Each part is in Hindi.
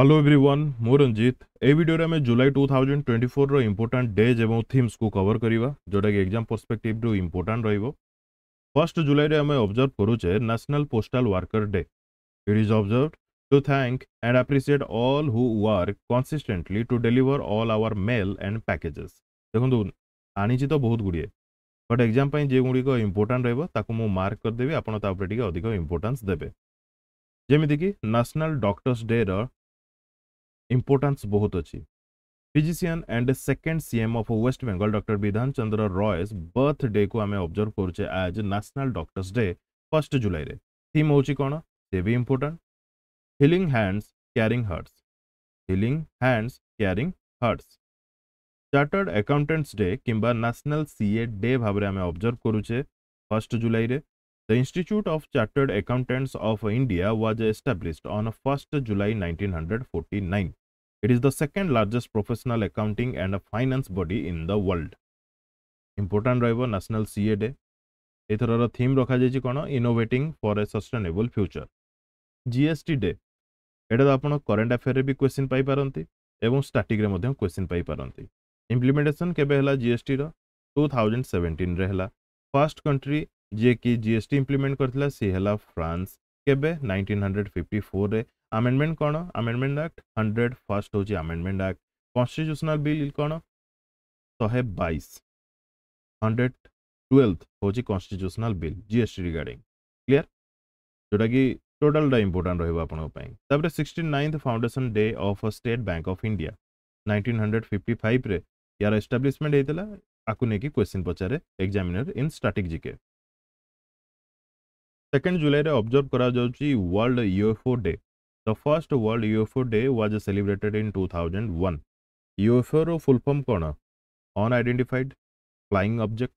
हेलो एवरीवन मु रंजित ए वीडियो रे में July twenty four important days और थीम्स को कवर करवा जोटा कि एक्जाम पर्सपेक्टिव रू इम्पोर्टा रहइबो फर्स्ट जुलाई में आम ऑब्जर्व करू national national worker day it is observed to thank and appreciate all who work consistently to deliver all our mail and packages देखु आनी तो बहुत गुडीए बट एग्जाम पई जे गुडी को इंपोर्टेंट रहइबो ताको मु मार्क कर देबी आपन अधिक इंपोर्टेंस देबे जेमिति कि नेशनल डे रो importance बहुत अच्छी physician and second CM of West Bengal doctor Bidhan Chandra Roy's birthday को आम अब्जर्व करे आज national doctors day first July रे थीम हूँ कौन से भी important healing hands caring hearts healing hands caring hearts chartered accountants day किंबा न्यासनाल सीए डे भाव आम अब्जर्व करुचे फर्स्ट जुलाई में The Institute of Chartered Accountants of India was established on 1st July 1949. It is the second largest professional accounting and finance body in the world. Important National ରହିବ ନ୍ୟାସନାଲ୍ ସିଏ ଡେ ଏଥରର ଥିମ୍ ରଖାଯାଇଛି କ'ଣ innovating for a sustainable future GST day ଏଇଟା ତ ଆପଣ କରେଣ୍ଟ ଆଫେୟାର୍ରେ ବି କ୍ୱେଶ୍ଚିନ୍ ପାଇପାରନ୍ତି ଏବଂ ଷ୍ଟାଟିକ୍ରେ ମଧ୍ୟ କ୍ୱେଶ୍ଚିନ୍ ପାଇପାରନ୍ତି ଇମ୍ପ୍ଲିମେଣ୍ଟେସନ୍ କେବେ ହେଲା ଜିଏସ୍ଟିର ଟୁ ଥାଉଜେଣ୍ଡ ସେଭେଣ୍ଟିନ୍ରେ ହେଲା ଫାର୍ଷ୍ଟ କଣ୍ଟ୍ରି जेकि जी एस टी इम्प्लीमेंट करा फ्रांस के नाइंटीन हंड्रेड कौन आमेडमेंट आक्ट हंड्रेड फास्ट हूँ आमेडमेंट आक्ट कन्स्टिट्यूशनाल बिल कौन शहे बैस हंड्रेड ट्वेल्थ हूँ constitutional bill G S T regard clear जोटा कि टोटालटा इंपोर्टां रहा आप sixty ninth foundation day of State Bank of India nineteen hundred fifty five यार एस्टाब्लीशमेंट होता आपको लेकिन क्वेश्चन पचारे एक्जामिनर इन स्ट्राटेजिके 2nd July observe Karajachi World UFO Day. The first World UFO Day was celebrated in 2001. UFO full form corner. Unidentified Flying Object.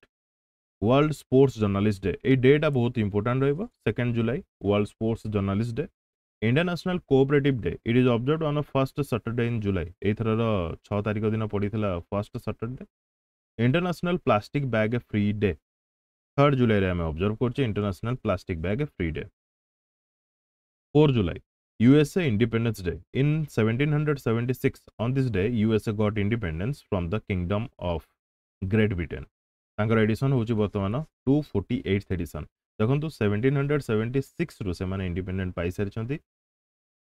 World sports journalist day এই ডেটা বহুত ইম্পর্টাণ্ট রহব second July world sports journalist day international cooperative day it is observe on first Saturday in July এইଥରର ଛଅ ତାରିଖ ଦିନ ପଡ଼ିଥିଲା first Saturday international plastic bag free day third July रे अबजर्व कर international plastic bag free day four July USA independence day in 1776 on this day USA got independence from the kingdom of great Britain तर एडिशन हूँ बर्तमान टू फोर्टी एट्थ एडिशन देखो सेवेन्टीन हंड्रेड सेवेन्टी सिक्स रू से इंडिपेडेन्ट पाई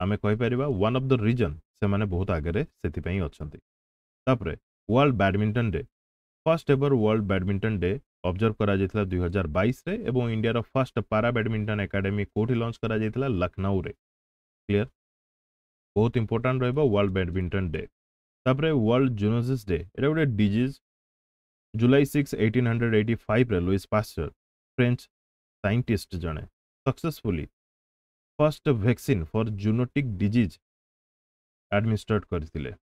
आम कहपर वन अफ द रिजन से मैंने बहुत आगे से अच्छा world badminton day first ever world badminton day observe कर दुई हजार बैस में India first para badminton academy कौटि लंच कर लक्षनऊ क्लीयर बहुत इंपोर्टाट रर्ल्ड बैडमिंटन डे तापर वर्ल्ड जूनोसीस् डे ये गोटे डीज July six eighteen hundred eighty five Louis Pasteur French scientist जड़े successfully first vaccine for zoonotic disease administrate करते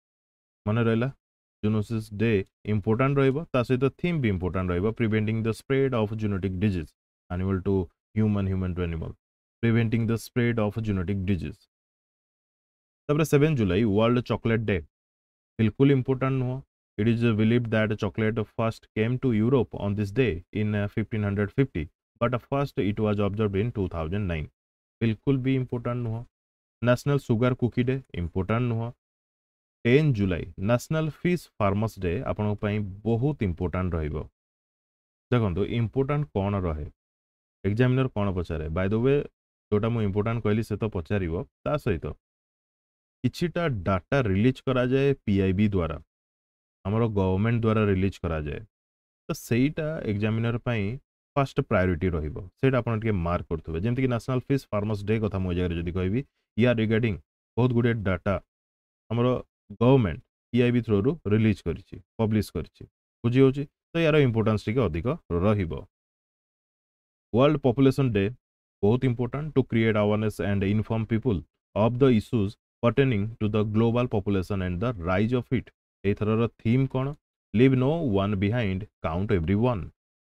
मन रहा ଜୁନୋସିସ୍ ଡେ ଇମ୍ପୋର୍ଟାଣ୍ଟ ରହିବ ତା ସହିତ ଥିମ୍ ବି ଇମ୍ପୋର୍ଟାଣ୍ଟ ରହିବ preventing the spread of zoonotic disease animal to human human to animal preventing the spread of zoonotic disease ତାପରେ seven July world chocolate day ବିଲକୁଲ ଇମ୍ପୋର୍ଟାଣ୍ଟ ନୁହଁ It is believed that chocolate first came to Europe on this day in 1550, but first it was observed in 2009. बिल्कुल भी इम्पोर्टेंट नुह national sugar cookie day important नुह ten July national fish farmers day ଆପଣଙ୍କ ପାଇଁ ବହୁତ ଇମ୍ପୋର୍ଟାଣ୍ଟ ରହିବ ଦେଖନ୍ତୁ ଇମ୍ପୋର୍ଟାଣ୍ଟ କ'ଣ ରହେ ଏକ୍ଜାମିନର କ'ଣ ପଚାରେ ବାଇ ଦ ୱେ ଯେଉଁଟା ମୁଁ ଇମ୍ପୋର୍ଟାଣ୍ଟ କହିଲି ସେ ତ ପଚାରିବ ତା ସହିତ କିଛିଟା ଡାଟା ରିଲିଜ୍ କରାଯାଏ ପି ଆଇ ବି ଦ୍ୱାରା ଆମର ଗଭର୍ଣ୍ଣମେଣ୍ଟ ଦ୍ୱାରା ରିଲିଜ୍ କରାଯାଏ ତ ସେଇଟା ଏକ୍ଜାମିନର ପାଇଁ ଫାର୍ଷ୍ଟ ପ୍ରାୟୋରିଟି ରହିବ ସେଇଟା ଆପଣ ଟିକେ ମାର୍କ କରୁଥିବେ ଯେମିତିକି ନ୍ୟାସନାଲ୍ ଫିସ୍ ଫାର୍ମର୍ସ ଡେ କଥା ମୋ ଜାଗାରେ ଯଦି କହିବି ୟା ରିଗାର୍ଡିଂ ବହୁତ ଗୁଡ଼ିଏ ଡାଟା ଆମର गवर्नमेंट वि थ्रो रु रिलीज कर पब्लीश कर बुझी तो यार इम्पोर्टान्स अधिक रर्ल्ड पपुलेसन डे बहुत important to create awareness and inform people of the issues pertaining to the global population and the rise of it यथर थीम कौन leave no one behind count everyone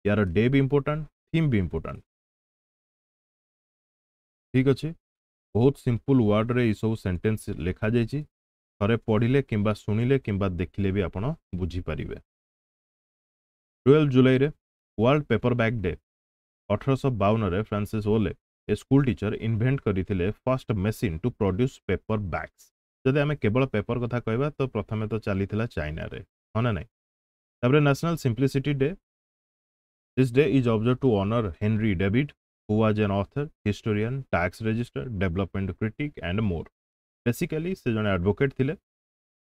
यार डे भी इम्पोर्टाट थीम भी इम्पोर्टाट ठीक अच्छे बहुत सिंपल वर्ड रे सब सेन्टेन्स लिखा जाइए ଥରେ ପଢ଼ିଲେ କିମ୍ବା ଶୁଣିଲେ କିମ୍ବା ଦେଖିଲେ ବି ଆପଣ ବୁଝିପାରିବେ ଟୁଏଲ୍ଭ ଜୁଲାଇରେ ୱାର୍ଲଡ ପେପର ବ୍ୟାଗ୍ ଡେ ଅଠରଶହ ବାଉନରେ Francis Wolle a school teacher invent କରିଥିଲେ first machine to produce paper bags ଯଦି ଆମେ କେବଳ ପେପର କଥା କହିବା ତ ପ୍ରଥମେ ତ ଚାଲିଥିଲା ଚାଇନାରେ ହଁ ନା ନାହିଁ ତାପରେ national simplicity day this day is observe to honour Henry David who was an author historian tax register development critic and more basically से जन एडवोकेट थे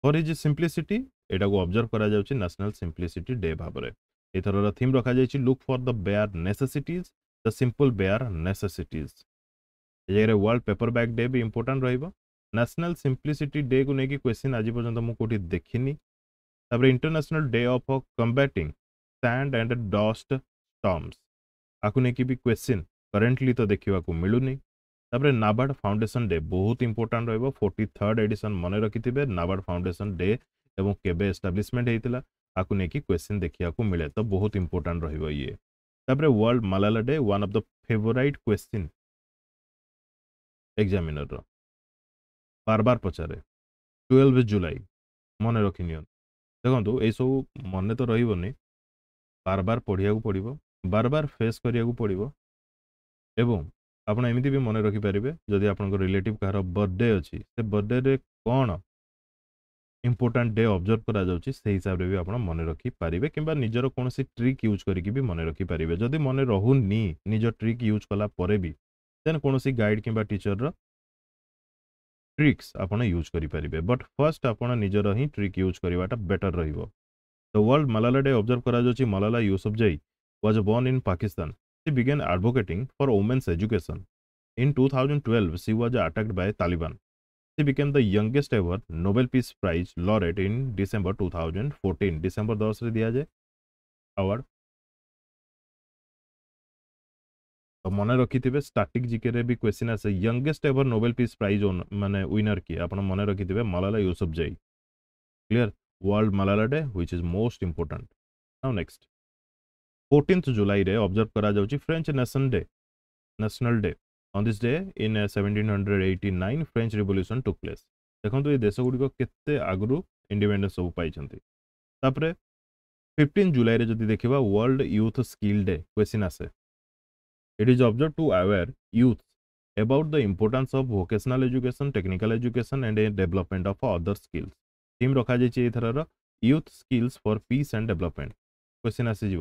फर इज सिंप्लीसीटी यटा को अब्जर्व कर न्यासनाल सिंप्लीसीटी डे भाव एथर थीम रखा जाए look for the bare necessities the simple bare necessities ये जगह वर्ल्ड पेपर बैग डे भी इंपोर्टां रैशनाल सिंप्लीसीटी डे को लेकिन क्वेश्चन आज पर्यटन मुझे देखी तापर international day of combating sand and dust storms आपको लेकिन भी क्वेश्चन करेन्टली तो देखा मिलूनी ତାପରେ ନାବାର୍ଡ଼ ଫାଉଣ୍ଡେସନ୍ ଡେ ବହୁତ ଇମ୍ପୋର୍ଟାଣ୍ଟ ରହିବ ଫୋର୍ଟି ଥାର୍ଡ଼ ଏଡ଼ିସନ୍ ମନେ ରଖିଥିବେ ନାବାର୍ଡ଼ ଫାଉଣ୍ଡେସନ୍ ଡେ ଏବଂ କେବେ ଏଷ୍ଟାବ୍ଲିଶମେଣ୍ଟ ହେଇଥିଲା ଆକୁ ନେଇକି କ୍ୱେଶ୍ଚିନ୍ ଦେଖିବାକୁ ମିଳେ ତ ବହୁତ ଇମ୍ପୋର୍ଟାଣ୍ଟ ରହିବ ଇଏ ତାପରେ world Malala day one of the favourite question ଏକ୍ଜାମିନରର ବାରବାର ପଚାରେ ଟୁଏଲ୍ଭ ଜୁଲାଇ ମନେ ରଖିନିଅନ୍ତୁ ଦେଖନ୍ତୁ ଏଇସବୁ ମନେ ତ ରହିବନି ବାରବାର ପଢ଼ିବାକୁ ପଡ଼ିବ ବାରବାର ଫେସ୍ କରିବାକୁ ପଡ଼ିବ ଏବଂ ଆପଣ ଏମିତି ବି ମନେ ରଖିପାରିବେ ଯଦି ଆପଣଙ୍କ ରିଲେଟିଭ୍ କାହାର ବର୍ଥଡେ ଅଛି ସେ ବର୍ଥଡେରେ କ'ଣ ଇମ୍ପୋର୍ଟାଣ୍ଟ ଡେ ଅବଜର୍ଭ କରାଯାଉଛି ସେହି ହିସାବରେ ବି ଆପଣ ମନେ ରଖିପାରିବେ କିମ୍ବା ନିଜର କୌଣସି ଟ୍ରିକ୍ ୟୁଜ୍ କରିକି ବି ମନେ ରଖିପାରିବେ ଯଦି ମନେ ରହୁନି ନିଜ ଟ୍ରିକ୍ ୟୁଜ୍ କଲା ପରେ ବି ଦେନ୍ କୌଣସି ଗାଇଡ଼୍ କିମ୍ବା ଟିଚର୍ର ଟ୍ରିକ୍ସ ଆପଣ ୟୁଜ୍ କରିପାରିବେ ବଟ୍ ଫାର୍ଷ୍ଟ ଆପଣ ନିଜର ହିଁ ଟ୍ରିକ୍ ୟୁଜ୍ କରିବାଟା ବେଟର୍ ରହିବ the world Malala day observe କରାଯାଉଛି Malala Yousafzai was born in Pakistan She began advocating for women's education. In 2012, she was attacked by Taliban. She became the youngest ever Nobel Peace Prize laureate in December 2014. December 10 से दिया जाए अवार्ड तो मन रखिथे स्टाटिक जीके रे भी क्वेश्चन आसे youngest ever Nobel peace prize मानने विनर किए आप मन रखिथे Malala Yousafzai clear world Malala day which is most important now next fourteenth July में अबजर्व कर French nation day national day on this day in seventeen hundred eighty nine French revolution to place देखो ये देश गुड़िकत आगु इंडिपेडे सब पाई फिफ्टन जुलाई में जब देखा world youth skill day question आसे it is observe to aware youth about the importance of vocational education technical education and development of other skills theme रखा जाइए youth skills for peace and development question आसीज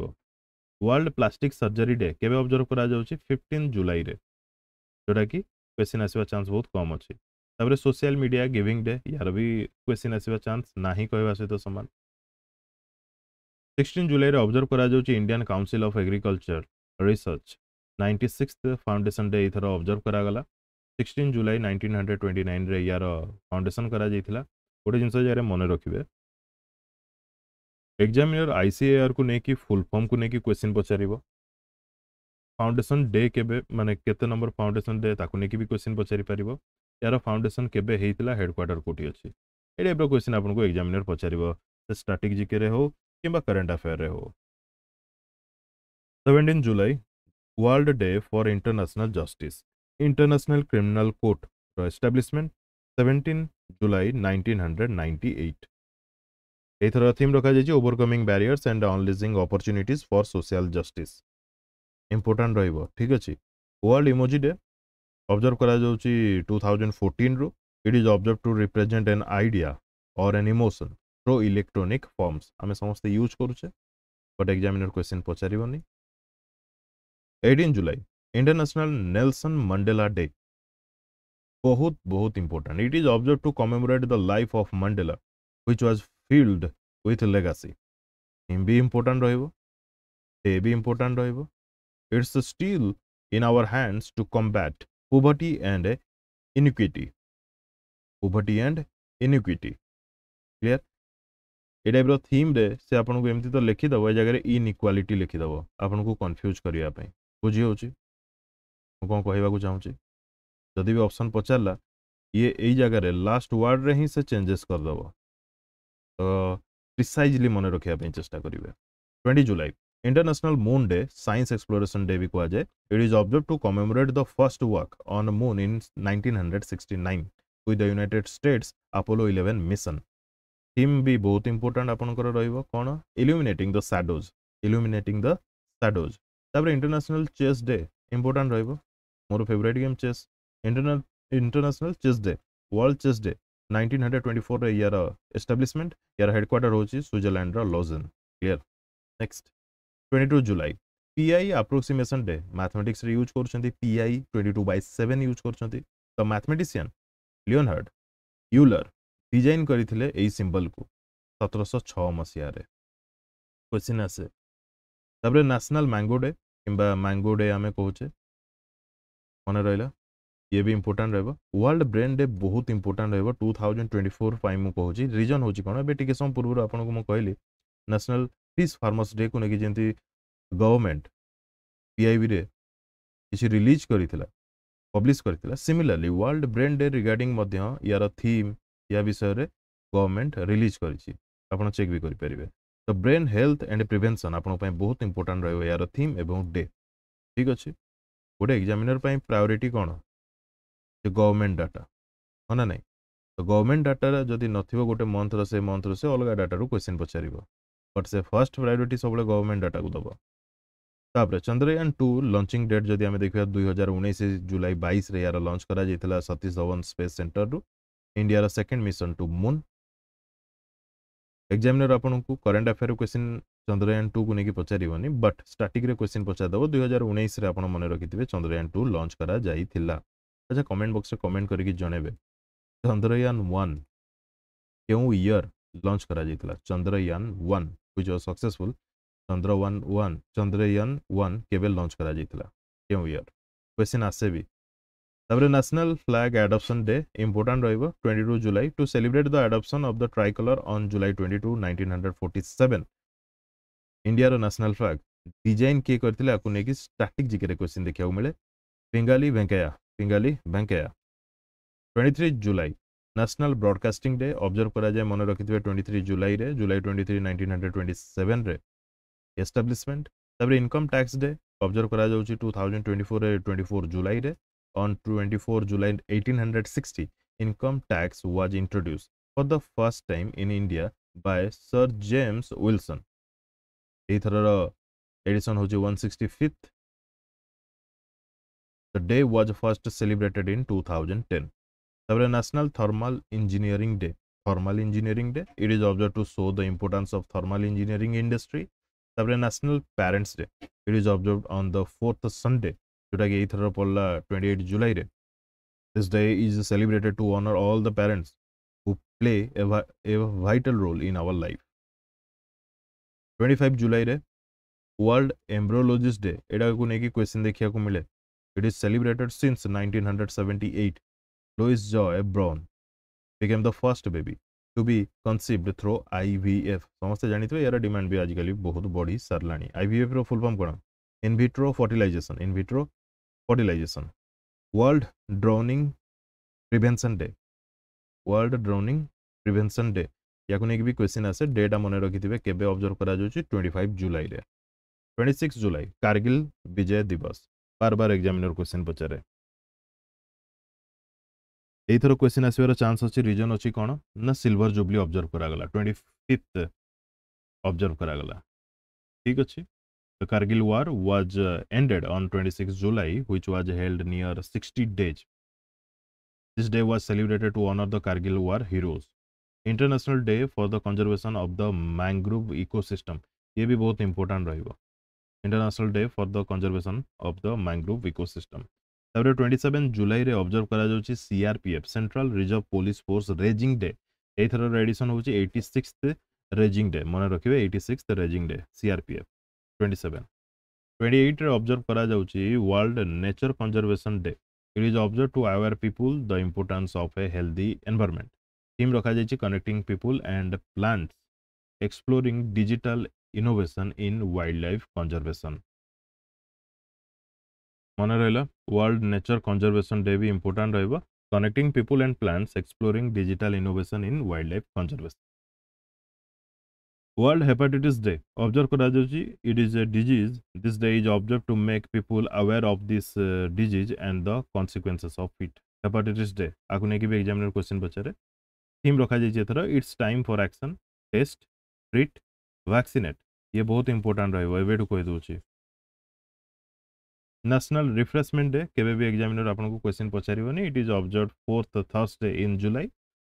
वर्ल्ड प्लास्टिक सर्जरी डे के अब्जर्व कर फिफ्टन जुलाई में जोटा कि क्वेश्चन आसवा चान्स बहुत कम अच्छी सोशल मीडिया गिविंग डे यार भी क्वेश्चन आसवा चान्स ना ही कहवा सहित सामान सिक्सटन जुलाई में अब्जर्व कर Indian council of agriculture research ninety six foundation day यथर अबजर्व करगला sixteen July nineteen hundred twenty nine यार फाउंडेसन कर गोटे जिनस मन रखिए एक्जामिनर आईसीएआर को लेकिन फुल फॉर्म को लेकिन क्वेश्चन पचार फाउंडेसन डे के मैंने के नंबर फाउंडेसन डे ताकि भी क्वेश्चन पचारिपार यार फाउंडेसन के हेडक्वाटर कौटी अच्छे ये टाइप क्वेश्चन आपको एक्जामिनर पचार स्ट्राटिक जिके रे हो कि करेन्ट अफेयर रे हो seventeen July world day for international justice international criminal court establishment seventeen July nineteen hundred ninety eight ଏଇଥର ଥିମ୍ ରଖାଯାଇଛି overcoming barriers and unlocking opportunities for social justice important ରହିବ ଠିକ୍ ଅଛି ୱାର୍ଲଡ ଇମୋଜି ଡେ ଅବଜର୍ଭ କରାଯାଉଛି ଟୁ ଥାଉଜେଣ୍ଡ ଫୋର୍ଟିନ୍ରୁ it is observe to represent an idea or an emotion through electronic forms ଆମେ ସମସ୍ତେ ୟୁଜ୍ କରୁଛେ ବଟ୍ ଏକ୍ଜାମିନର କ୍ୱେଶ୍ଚିନ୍ ପଚାରିବନି eighteen July international Nelson Mandela day ବହୁତ ବହୁତ important it is observe to commemorate the life of Mandela which was filled with legacy ହିମ୍ ବି ଇମ୍ପୋର୍ଟାଣ୍ଟ ରହିବ ସେ ବି ଇମ୍ପୋର୍ଟାଣ୍ଟ ରହିବ it's still in our hands to combat poverty and inequity poverty and inequity clear ଏ ଟାଇପ୍ର ଥିମ୍ରେ ସେ ଆପଣଙ୍କୁ ଏମିତି ତ ଲେଖିଦେବ ଏ ଜାଗାରେ ଇନ୍ଇକ୍ୱାଲିଟି ଲେଖିଦେବ ଆପଣଙ୍କୁ କନଫ୍ୟୁଜ୍ କରିବା ପାଇଁ ବୁଝି ହେଉଛି ମୁଁ କ'ଣ କହିବାକୁ ଚାହୁଁଛି ଯଦି ବି ଅପସନ୍ ପଚାରିଲା ଇଏ ଏଇ ଜାଗାରେ ଲାଷ୍ଟ ୱାର୍ଡ଼ରେ ହିଁ ସେ ଚେଞ୍ଜେସ୍ କରିଦେବ ପ୍ରିସାଇଜଲି ମନେ ରଖିବା ପାଇଁ ଚେଷ୍ଟା କରିବେ twenty July international moon day science exploration day ବି କୁହାଯାଏ it is observe to commemorate the first walk on moon in nineteen hundred sixty nine with the United States Apollo eleven mission theme ବି ବହୁତ ଇମ୍ପୋର୍ଟାଣ୍ଟ ଆପଣଙ୍କର ରହିବ କ'ଣ ଇଲ୍ୟୁମିନେଟିଂ ଦ ସାଡୋଜ୍ ଇଲ୍ୟୁମିନେଟିଂ ଦ ସାଡୋଜ୍ ତାପରେ ଇଣ୍ଟରନ୍ୟାସନାଲ୍ ଚେସ୍ ଡେ ଇମ୍ପୋର୍ଟାଣ୍ଟ ରହିବ ମୋର favourite game chess international chess day world chess day 1924 a year establishment year headquarter hochi clear next twenty two 22 pi approximation day mathematics use कर pi twenty two by seven use कर तो मैथमेटिशियन लियोनहार्ड यूलर डिजाइन करते सिंबल को सतरश छ मसीह क्वेश्चन आसे तापर न्यासनाल मैंगो डे कि मैंगो डे आम कहे मन रहा ये भी इंपोर्टां रहा वर्ल्ड ब्रेन डे बहुत ରହିବ ଟୁ ଥାଉଜେଣ୍ଡ ଟ୍ୱେଣ୍ଟି ଫୋର୍ ପାଇଁ ମୁଁ କହୁଛି ରିଜନ୍ ହେଉଛି କଣ ଏବେ टे समय पूर्व आपको मुझे कहली ନ୍ୟାସନାଲ୍ ଫିସ୍ ଫାର୍ମର୍ସ ଡେକୁ ନେଇକି ଯେମିତି ଗଭର୍ଣ୍ଣମେଣ୍ଟ ପିଆଇବିରେ କିଛି ରିଲିଜ୍ କରିଥିଲା ପବ୍ଲିଶ୍ କରିଥିଲା similarly world brain day regarding ମଧ୍ୟ ୟାର ଥିମ୍ ୟା ବିଷୟରେ ଗଭର୍ଣ୍ଣମେଣ୍ଟ ରିଲିଜ୍ କରିଛି ଆପଣ ଚେକ୍ ବି କରିପାରିବେ ତ ବ୍ରେନ୍ ହେଲ୍ଥ ଆଣ୍ଡ ପ୍ରିଭେନ୍ସନ୍ ଆପଣଙ୍କ ପାଇଁ ବହୁତ ଇମ୍ପୋର୍ଟାଣ୍ଟ ରହିବ ୟାର ଥିମ୍ ଏବଂ ଡେ ଠିକ୍ ଅଛି ଗୋଟେ ଏକ୍ଜାମିନର୍ ପାଇଁ ପ୍ରାୟୋରିଟି କ'ଣ ଯେ ଗଭର୍ଣ୍ଣମେଣ୍ଟ ଡାଟା ହଁ ନା ନାହିଁ ତ ଗଭର୍ଣ୍ଣମେଣ୍ଟ ଡାଟାରେ ଯଦି ନଥିବ ଗୋଟେ ମନ୍ଥର ସେ ମନ୍ଥର ସେ ଅଲଗା ଡାଟାରୁ କ୍ୱେଶ୍ଚିନ୍ ପଚାରିବ ବଟ୍ ସେ ଫାଷ୍ଟ ପ୍ରାୟୋରିଟି ସବୁବେଳେ ଗଭର୍ଣ୍ଣମେଣ୍ଟ ଡାଟାକୁ ଦେବ ତାପରେ ଚନ୍ଦ୍ରୟାନ ଟୁ ଲଞ୍ଚିଂ ଡେଟ୍ ଯଦି ଆମେ ଦେଖିବା ଦୁଇ ହଜାର ଉଣେଇଶ ଜୁଲାଇ ବାଇଶରେ ଏହାର ଲଞ୍ଚ କରାଯାଇଥିଲା ସତୀଶ ଧବନ ସ୍ପେସ୍ ସେଣ୍ଟରରୁ ଇଣ୍ଡିଆର second mission to moon examiner ଆପଣଙ୍କୁ କରେଣ୍ଟ ଆଫେୟାର କ୍ୱେଶ୍ଚିନ୍ ଚନ୍ଦ୍ରୟାନ ଟୁକୁ ନେଇକି ପଚାରିବନି ବଟ୍ ଷ୍ଟାର୍ଟିଂରେ କ୍ୱେଶ୍ଚିନ୍ ପଚାରିଦେବ ଦୁଇ ହଜାର ଉଣେଇଶରେ ଆପଣ ମନେ ରଖିଥିବେ ଚନ୍ଦ୍ରୟାନ ଟୁ ଲଞ୍ଚ କରାଯାଇଥିଲା ᱟᱡᱟᱜ ᱠᱚᱢᱮᱱᱴ ᱵᱚᱠᱥ ᱨᱮ ᱠᱚᱢᱮᱱᱴ ᱠᱟᱨᱤ ᱡᱚᱱᱮᱵᱮ ᱪന്ദ്രयान 1 ᱠᱮᱢ ᱣᱮᱨ ᱞᱚᱸᱪ ᱠᱟᱨᱟ ᱡᱤᱛᱞᱟ ᱪന്ദ്രयान 1 ᱠᱩᱪᱷ ᱥᱟᱠᱥᱮᱥᱯᱩᱞ ᱪന്ദ്ര 1 1 ᱪന്ദ്രयान 1 ᱠᱮᱵᱮᱞ ᱞᱚᱸᱪ ᱠᱟᱨᱟ ᱡᱤᱛᱞᱟ ᱠᱮᱢ ᱣᱮᱨ ᱠᱚᱥᱪᱟᱱ ᱟᱥᱮᱵᱤ ᱛᱟᱵᱨᱮ national flag adoption day important ᱨᱟᱦᱤᱵᱚ 22 July to celebrate the adoption of the tricolour on July 2 Pingali Venkayya twenty three July national broadcasting day observe कराए मन रखि ट्वेंटी थ्री जुलाई में July twenty three nineteen hundred twenty सेवेन्रे एस्टाब्लीशमेंट तपर इनकम टैक्स डे अबजर्व कर two thousand twenty four twenty four July अन् twenty four July eighteen for the first time in India by sir James Wilson यही थर एडिशन हूँ one sixty fifth The day was first celebrated in 2010. The National Thermal Engineering Day. Thermal Engineering Day. It is observed to show the importance of thermal engineering industry. The National Parents Day. It is observed on the fourth Sunday. Today, uh, 28 July. This day is celebrated to honor all the parents who play a, vital role in our life. 25 July. World Embryologist Day. Eda ko question dekhiya ko mile. It is celebrated since 1978. Louis Joy Brown became the first baby to be conceived through IVF. समस्ते जानिथबे यार डिमांड भी आजकल बहुत बड़ी सरलानी IVF रो full form कोन in vitro fertilization in vitro fertilization world drowning prevention day world drowning prevention day याकू एक भी क्वेश्चन आसे डेटा मन रखिथे केबे ऑब्जर्व करा जाउची 25 जुलाई रे 26 जुलाई कारगिल विजय दिवस बार बार एक्जामिनर क्वेश्चन पचारे এইথর কোশ্চিন আসবার চান্স অছি রিজন অছি কোণ না সিলভর জুবলি অবজর্ভ করাগলা টোয়েন্টি ফিফ্থ অবজর্ভ করাগলা ঠিক আছে The Kargil War was uh, ended on 26 July, which was held near 60 days. This day was celebrated to honor the Kargil War heroes. International Day for the Conservation of the Mangrove Ecosystem. ये भी बहुत important रहेगा international day for the conservation of the mangrove ecosystem ତାପରେ ଟ୍ୱେଣ୍ଟି ସେଭେନ୍ ଜୁଲାଇରେ ଅବଜର୍ଭ କରାଯାଉଛି CRPF central reserve police force raising day ଏଇଥରର ଏଡିସନ୍ ହେଉଛି ଏଇଟି ସିକ୍ସ ରେଜିଂ ଡେ ମନେ ରଖିବେ eighty six raising day CRPF twenty seven twenty ଏଇଟ୍ରେ ଅବଜର୍ଭ କରାଯାଉଛି world nature conservation day it is observe to aware people the importance of a healthy environment theme ରଖାଯାଇଛି connecting people and plants exploring digital innovation in wildlife conservation मन रहा वर्ल्ड नेचर कंजर्वेशन डे भी important connecting people and plants exploring digital innovation in wildlife conservation world hepatitis day observe कर it is a disease this day is observe to make people aware of this disease and the consequence of it hepatitis day आपको नहीं एक्जाम क्वेश्चन पचारे थीम रखा जाइए it's time for action test treat vaccinate ये बहुत इंपोर्टाट रही कहीदे नेशनल रिफ्रेशमेंट डे के एक्जामिनर आपको क्वेश्चन पचार it is observe fourth day in July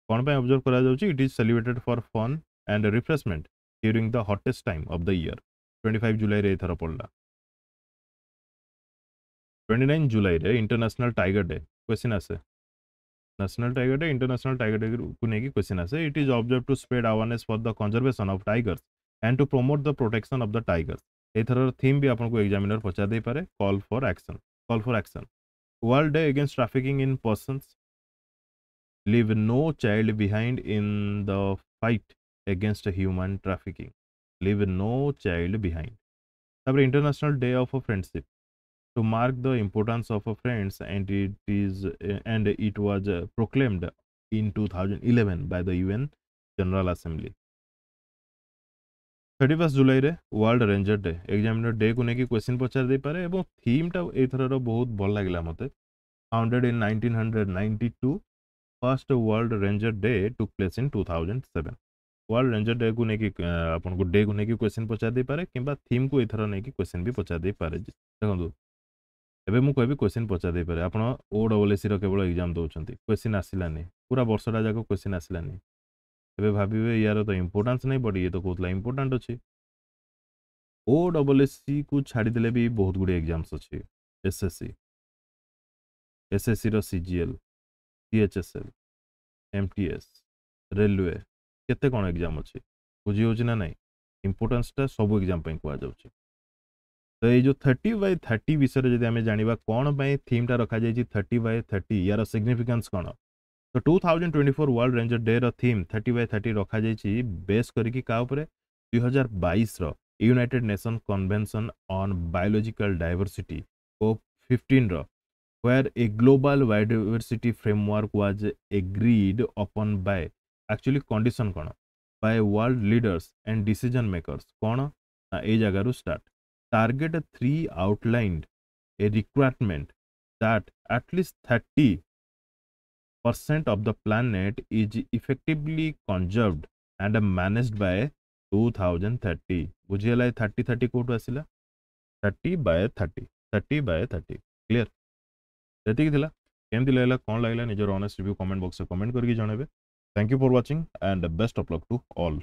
कौन पर अब्जर्व कर it is celebrated for fun and refreshment during the hottest time of the year twenty five जुलाई में यथर पड़ा ट्वेंटी नाइन जुलाई में इंटरनेशनल टाइगर डे क्वेश्चन आसे national tiger day international tiger day को लेकिन क्वेश्चन आसे it is observe to spread awareness for the conservation of tigers and to promote the protection of the tigers ଏଇଥରର ଥିମ୍ ବି ଆପଣଙ୍କୁ ଏକ୍ଜାମିନର୍ ପଚାରି ଦେଇପାରେ call for action call for action world day against trafficking in persons leave no child behind in the fight against human trafficking leave no child behind ତାପରେ international day of a friendship to mark the importance of a friends and it is and it was proclaimed in two thousand eleven by the UN general assembly thirty first ଜୁଲାଇରେ ୱାର୍ଲଡ ରେଞ୍ଜର ଡେ ଏକ୍ଜାମିନର ଡେକୁ ନେଇକି କ୍ୱେଶ୍ଚିନ୍ ପଚାରି ଦେଇପାରେ ଏବଂ ଥିମ୍ଟା ଏଇଥରର ବହୁତ ଭଲ ଲାଗିଲା ମୋତେ founded in nineteen hundred ninety two first world ranger day took place in two thousand seven world ranger ଡେକୁ ନେଇକି ଆପଣଙ୍କୁ ଡେକୁ ନେଇକି କ୍ୱେଶ୍ଚିନ୍ ପଚାରି ଦେଇପାରେ କିମ୍ବା ଥିମ୍କୁ ଏଥର ନେଇକି କ୍ୱେଶ୍ଚିନ୍ ବି ପଚାରି ଦେଇପାରେ ଦେଖନ୍ତୁ ଏବେ ମୁଁ କହିବି କ୍ୱେଶ୍ଚିନ୍ ପଚାରି ଦେଇପାରେ ଆପଣ ଓ ଡବଲ୍ ଏସିର କେବଳ ଏକ୍ଜାମ୍ ଦେଉଛନ୍ତି କ୍ୱେଶ୍ଚିନ୍ ଆସିଲାନି ପୁରା ବର୍ଷଟା ଯାକ କ୍ୱେଶ୍ଚିନ୍ ଆସିଲାନି ଏବେ ଭାବିବେ ଏହାର ତ ଇମ୍ପୋର୍ଟାନ୍ସ ନାହିଁ ବଟ୍ ଇଏ ତ କହୁଥିଲା ଇମ୍ପୋର୍ଟାଣ୍ଟ ଅଛି ଓ ଡବଲ୍ ଏସ୍ ସିକୁ ଛାଡ଼ିଦେଲେ ବି ବହୁତ ଗୁଡ଼ିଏ ଏକ୍ଜାମ୍ସ ଅଛି ଏସ୍ଏସ୍ସି ଏସ୍ଏସ୍ସିର C G L CHSL M T S railway କେତେ କ'ଣ ଏକ୍ଜାମ୍ ଅଛି ବୁଝି ହେଉଛି ନା ନାହିଁ ଇମ୍ପୋର୍ଟାନ୍ସଟା ସବୁ ଏକ୍ଜାମ୍ ପାଇଁ କୁହାଯାଉଛି ତ ଏଇ ଯେଉଁ ଥର୍ଟି ବାଇ ଥାର୍ଟି ବିଷୟରେ ଯଦି ଆମେ ଜାଣିବା କ'ଣ ପାଇଁ ଥିମ୍ଟା ରଖାଯାଇଛି ଥାର୍ଟି ବାଇ ଥାର୍ଟି ୟାର ସିଗ୍ନିଫିକାନ୍ସ କ'ଣ तो two thousand twenty four world ranger ଡେର ଥିମ୍ ଥାର୍ଟି ବାଇ ଥାର୍ଟି ରଖାଯାଇଛି ବେସ୍ କରିକି କାହା ଉପରେ ଦୁଇହଜାର ବାଇଶର united nation convention on biological diversity COP ଫିଫ୍ଟିନ୍ର where a global biodiversity framework was agreed upon by actually condition କ'ଣ by world leaders and decision makers କ'ଣ ନା ଏଇ ଜାଗାରୁ start target 3 outlined a requirement that at least 30 percent of the planet is effectively conserved and managed by 2030 बुझीगला 30 30 थर्टी आसला 30 बाय 30 30 बाय 30 क्लियर सेतिक थिला केमति लागला कोन निजर honest review comment box comment करके जणबे thank you for watching and best of luck to all